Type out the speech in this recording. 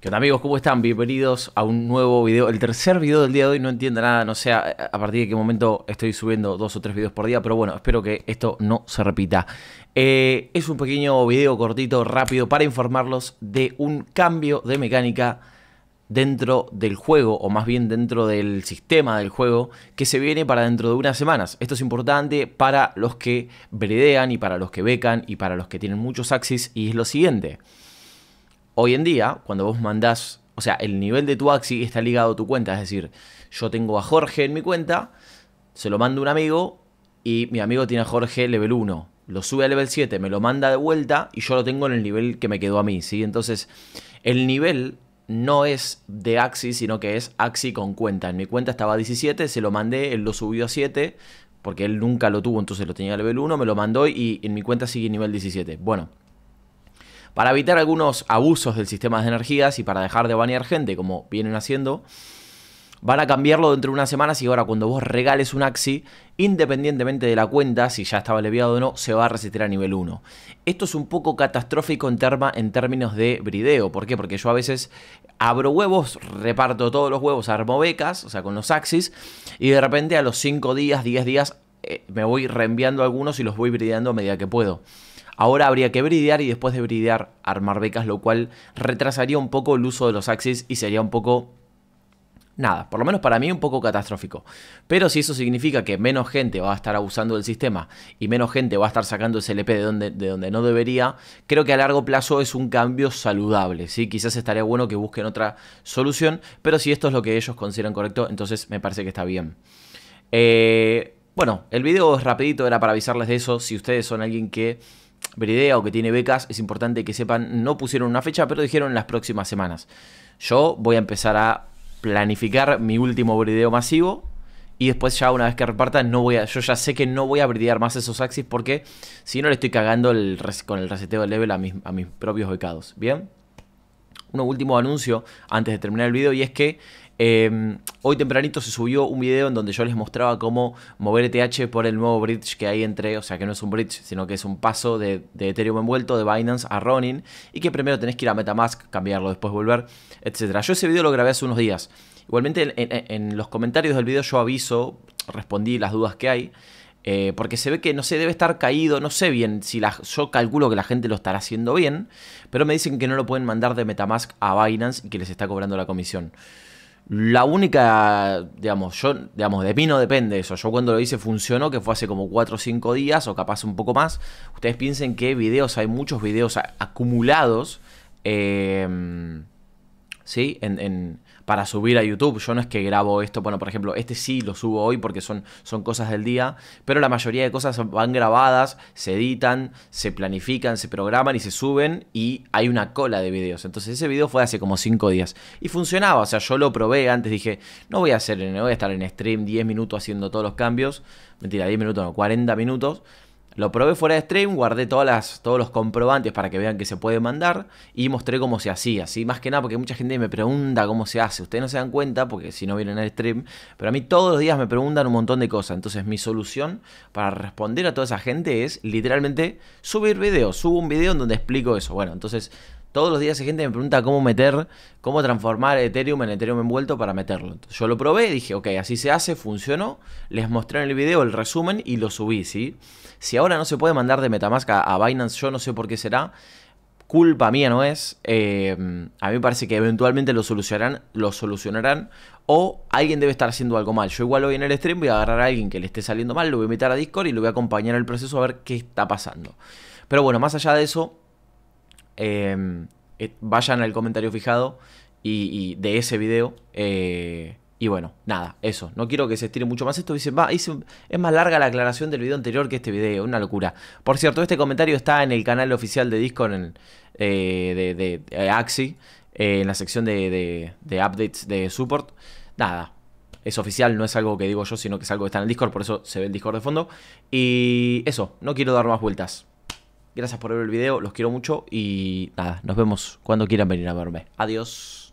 ¿Qué onda amigos? ¿Cómo están? Bienvenidos a un nuevo video. El tercer video del día de hoy, no entiendo nada, no sé a, partir de qué momento estoy subiendo dos o tres videos por día, pero bueno, espero que esto no se repita. Eh, es un pequeño video cortito, rápido, para informarlos de un cambio de mecánica dentro del juego, o más bien dentro del sistema del juego, que se viene para dentro de unas semanas. Esto es importante para los que bredean y para los que becan y para los que tienen muchos axis, y es lo siguiente. Hoy en día, cuando vos mandás, o sea, el nivel de tu Axi está ligado a tu cuenta. Es decir, yo tengo a Jorge en mi cuenta, se lo manda un amigo y mi amigo tiene a Jorge level 1. Lo sube a level 7, me lo manda de vuelta y yo lo tengo en el nivel que me quedó a mí, ¿sí? Entonces, el nivel no es de Axi, sino que es Axi con cuenta. En mi cuenta estaba 17, se lo mandé, él lo subió a 7, porque él nunca lo tuvo, entonces lo tenía a level 1, me lo mandó y en mi cuenta sigue nivel 17. Bueno, para evitar algunos abusos del sistema de energías y para dejar de banear gente, como vienen haciendo, van a cambiarlo dentro de unas semanas y ahora cuando vos regales un Axi, independientemente de la cuenta, si ya estaba leviado o no, se va a resistir a nivel 1. Esto es un poco catastrófico en, términos de brideo. ¿Por qué? Porque yo a veces abro huevos, reparto todos los huevos, armo becas, o sea, con los Axis, y de repente a los 5 días, 10 días, eh, me voy reenviando algunos y los voy brideando a medida que puedo. Ahora habría que bridear y después de bridear armar becas, lo cual retrasaría un poco el uso de los axis y sería un poco nada, por lo menos para mí un poco catastrófico. Pero si eso significa que menos gente va a estar abusando del sistema y menos gente va a estar sacando SLP de donde, de donde no debería, creo que a largo plazo es un cambio saludable. ¿sí? Quizás estaría bueno que busquen otra solución, pero si esto es lo que ellos consideran correcto, entonces me parece que está bien. Eh, bueno, el video es rapidito, era para avisarles de eso. Si ustedes son alguien que veridea o que tiene becas, es importante que sepan, no pusieron una fecha, pero dijeron las próximas semanas. Yo voy a empezar a planificar mi último brideo masivo y después ya una vez que repartan, no voy a, yo ya sé que no voy a bridear más esos axis porque si no le estoy cagando con el reseteo de level a mis, a mis propios becados, ¿bien? Un último anuncio antes de terminar el video y es que Em, hoy tempranito se subió un video en donde yo les mostraba cómo mover ETH por el nuevo bridge que hay entre, o sea que no es un bridge, sino que es un paso de, Ethereum envuelto de Binance a Ronin y que primero tenés que ir a Metamask, cambiarlo, después volver, etc. Yo ese video lo grabé hace unos días. Igualmente en, los comentarios del video yo aviso, respondí las dudas que hay. Eh, porque se ve que no sé, debe estar caído, no sé bien si la, yo calculo que la gente lo estará haciendo bien, pero me dicen que no lo pueden mandar de Metamask a Binance y que les está cobrando la comisión. La única, digamos, yo, digamos, de mí no depende eso. Yo cuando lo hice funcionó, que fue hace como 4 o 5 días, o capaz un poco más. Ustedes piensen que videos, hay muchos videos acumulados. Eh, en, para subir a YouTube. Yo no es que grabo esto, bueno, por ejemplo, este sí lo subo hoy porque son, son cosas del día, pero la mayoría de cosas van grabadas, se editan, se planifican, se programan y se suben y hay una cola de videos. Entonces ese video fue hace como 5 días y funcionaba, o sea, yo lo probé antes, dije, no voy a hacer, no voy a estar en stream 10 minutos haciendo todos los cambios, mentira, 10 minutos no, 40 minutos lo probé fuera de stream, guardé todas las, todos los comprobantes para que vean que se puede mandar y mostré cómo se hacía, así Más que nada porque mucha gente me pregunta cómo se hace. Ustedes no se dan cuenta porque si no vienen al stream, pero a mí todos los días me preguntan un montón de cosas. Entonces mi solución para responder a toda esa gente es literalmente subir videos. Subo un video en donde explico eso. Bueno, entonces todos los días hay gente que me pregunta cómo meter, cómo transformar Ethereum en Ethereum envuelto para meterlo. yo lo probé, dije, ok, así se hace, funcionó. Les mostré en el video el resumen y lo subí, ¿sí? Si ahora no se puede mandar de Metamask a, Binance, yo no sé por qué será. Culpa mía no es. Em, a mí me parece que eventualmente lo solucionarán, lo solucionarán. O alguien debe estar haciendo algo mal. Yo igual hoy en el stream voy a agarrar a alguien que le esté saliendo mal, lo voy a invitar a Discord y lo voy a acompañar en el proceso a ver qué está pasando. Pero bueno, más allá de eso, Em, vayan al comentario fijado y, de ese video. Eh, y bueno, nada, eso. No quiero que se estire mucho más esto. Dicen va, es más larga la aclaración del video anterior que este video. Una locura. Por cierto, este comentario está en el canal oficial de Discord en, eh, de, Axi, eh, en la sección de, de, updates de support. Nada, es oficial, no es algo que digo yo, sino que es algo que está en el Discord, por eso se ve el Discord de fondo. Y eso, no quiero dar más vueltas. Gracias por ver el video, los quiero mucho y nada, nos vemos cuando quieran venir a verme. Adiós.